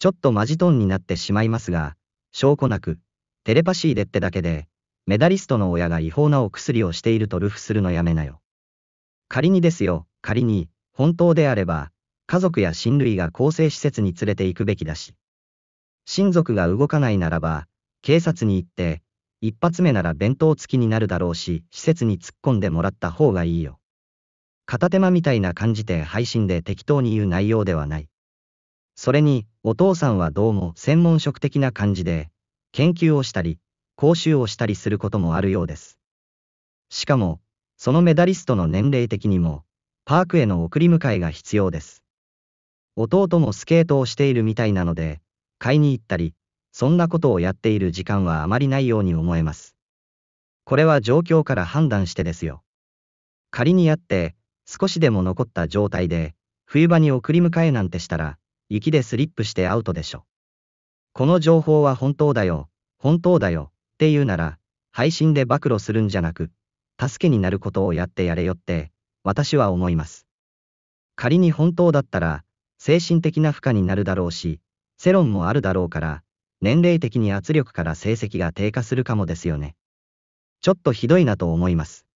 ちょっとマジトンになってしまいますが、証拠なく、テレパシーでってだけで、メダリストの親が違法なお薬をしているとルフするのやめなよ。仮にですよ、仮に、本当であれば、家族や親類が更生施設に連れて行くべきだし。親族が動かないならば、警察に行って、一発目なら弁当付きになるだろうし、施設に突っ込んでもらった方がいいよ。片手間みたいな感じで配信で適当に言う内容ではない。それに、お父さんはどうも専門職的な感じで、研究をしたり、講習をしたりすることもあるようです。しかも、そのメダリストの年齢的にも、パークへの送り迎えが必要です。弟もスケートをしているみたいなので、買いに行ったり、そんなことをやっている時間はあまりないように思えます。これは状況から判断してですよ。仮にやって、少しでも残った状態で、冬場に送り迎えなんてしたら、雪でスリップしてアウトでしょ。この情報は本当だよ、本当だよ、って言うなら、配信で暴露するんじゃなく、助けになることをやってやれよって、私は思います。仮に本当だったら、精神的な負荷になるだろうし、世論もあるだろうから、年齢的に圧力から成績が低下するかもですよね。ちょっとひどいなと思います。